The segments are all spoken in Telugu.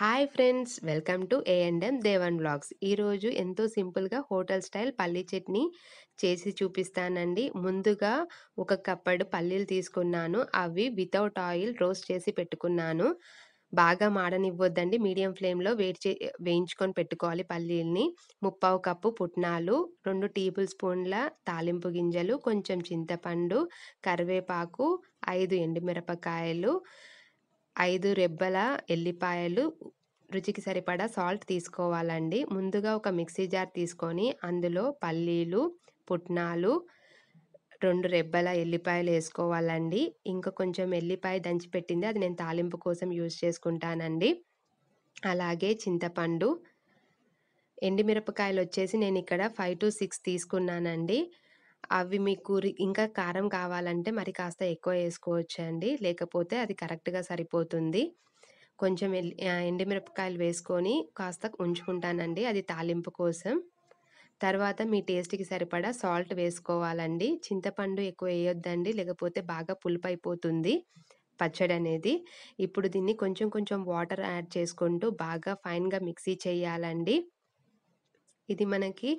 హాయ్ ఫ్రెండ్స్ వెల్కమ్ టు ఏఎండ్ఎం దేవన్ బ్లాగ్స్ ఈరోజు ఎంతో సింపుల్గా హోటల్ స్టైల్ పల్లీ చట్నీ చేసి చూపిస్తానండి ముందుగా ఒక కప్పడు పల్లీలు తీసుకున్నాను అవి వితౌట్ ఆయిల్ రోస్ట్ చేసి పెట్టుకున్నాను బాగా మాడనివ్వద్దండి మీడియం ఫ్లేమ్లో వేడి చే వేయించుకొని పెట్టుకోవాలి పల్లీల్ని ముప్పావు కప్పు పుట్నాలు రెండు టేబుల్ స్పూన్ల తాలింపు గింజలు కొంచెం చింతపండు కరివేపాకు ఐదు ఎండుమిరపకాయలు ఐదు రెబ్బల ఎల్లిపాయలు రుచికి సరిపడా సాల్ట్ తీసుకోవాలండి ముందుగా ఒక మిక్సీ జార్ తీసుకొని అందులో పల్లీలు పుట్నాలు రెండు రెబ్బల ఎల్లిపాయలు వేసుకోవాలండి ఇంకా కొంచెం ఎల్లిపాయ దంచి పెట్టింది అది నేను తాలింపు కోసం యూజ్ చేసుకుంటానండి అలాగే చింతపండు ఎండిమిరపకాయలు వచ్చేసి నేను ఇక్కడ ఫైవ్ టు సిక్స్ తీసుకున్నానండి అవి మీకు ఇంకా కారం కావాలంటే మరి కాస్త ఎక్కువ వేసుకోవచ్చు అండి లేకపోతే అది కరెక్ట్గా సరిపోతుంది కొంచెం ఎండిమిరపకాయలు వేసుకొని కాస్త ఉంచుకుంటానండి అది తాలింపు కోసం తర్వాత మీ టేస్ట్కి సరిపడా సాల్ట్ వేసుకోవాలండి చింతపండు ఎక్కువ వేయొద్దండి లేకపోతే బాగా పులుపు అయిపోతుంది పచ్చడి అనేది ఇప్పుడు దీన్ని కొంచెం కొంచెం వాటర్ యాడ్ చేసుకుంటూ బాగా ఫైన్గా మిక్సీ చేయాలండి ఇది మనకి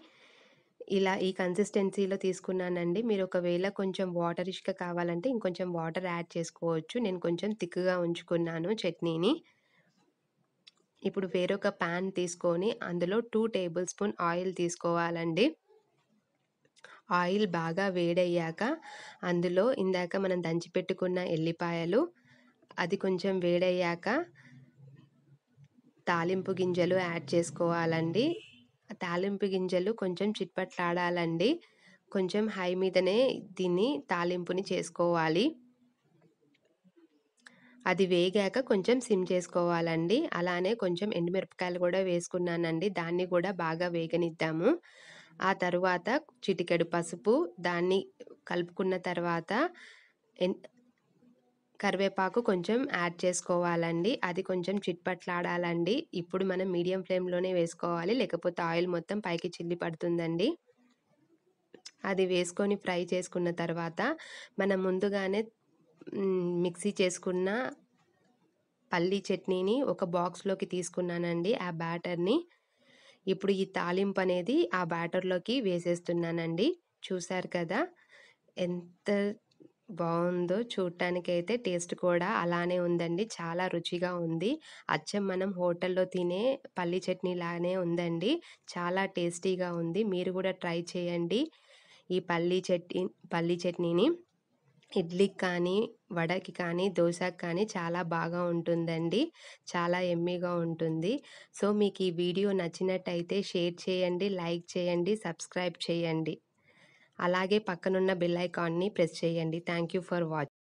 ఇలా ఈ కన్సిస్టెన్సీలో తీసుకున్నానండి మీరు ఒకవేళ కొంచెం వాటరిష్గా కావాలంటే ఇంకొంచెం వాటర్ యాడ్ చేసుకోవచ్చు నేను కొంచెం థిక్గా ఉంచుకున్నాను చట్నీని ఇప్పుడు వేరొక ప్యాన్ తీసుకొని అందులో టూ టేబుల్ స్పూన్ ఆయిల్ తీసుకోవాలండి ఆయిల్ బాగా వేడయ్యాక అందులో ఇందాక మనం దంచిపెట్టుకున్న ఎల్లిపాయలు అది కొంచెం వేడయ్యాక తాలింపు గింజలు యాడ్ చేసుకోవాలండి తాలింపు గింజలు కొంచెం చిట్పట్లాడాలండి కొంచెం హై మీదనే దీన్ని తాలింపుని చేసుకోవాలి అది వేగాక కొంచెం సిమ్ చేసుకోవాలండి అలానే కొంచెం ఎండుమిరపకాయలు కూడా వేసుకున్నానండి దాన్ని కూడా బాగా వేగనిద్దాము ఆ తరువాత చిటికెడు పసుపు దాన్ని కలుపుకున్న తర్వాత కరివేపాకు కొంచెం యాడ్ చేసుకోవాలండి అది కొంచెం చిట్పట్లాడాలండి ఇప్పుడు మనం మీడియం ఫ్లేమ్లోనే వేసుకోవాలి లేకపోతే ఆయిల్ మొత్తం పైకి చిల్లి పడుతుందండి అది వేసుకొని ఫ్రై చేసుకున్న తర్వాత మనం ముందుగానే మిక్సీ చేసుకున్న పల్లీ చట్నీని ఒక బాక్స్లోకి తీసుకున్నానండి ఆ బ్యాటర్ని ఇప్పుడు ఈ తాలింపు అనేది ఆ బ్యాటర్లోకి వేసేస్తున్నానండి చూశారు కదా ఎంత బాగుందో చూడటానికైతే టేస్ట్ కూడా అలానే ఉందండి చాలా రుచిగా ఉంది అచ్చం మనం హోటల్లో తినే పల్లి చట్నీ లానే ఉందండి చాలా టేస్టీగా ఉంది మీరు కూడా ట్రై చేయండి ఈ పల్లి చట్నీ పల్లి చట్నీని ఇడ్లీకి కానీ వడకి కానీ దోశకి కానీ చాలా బాగా ఉంటుందండి చాలా ఎమ్మీగా ఉంటుంది సో మీకు ఈ వీడియో నచ్చినట్టయితే షేర్ చేయండి లైక్ చేయండి సబ్స్క్రైబ్ చేయండి అలాగే పక్కనున్న బెల్ ఐకాన్ని ప్రెస్ చేయండి థ్యాంక్ యూ ఫర్ వాచ్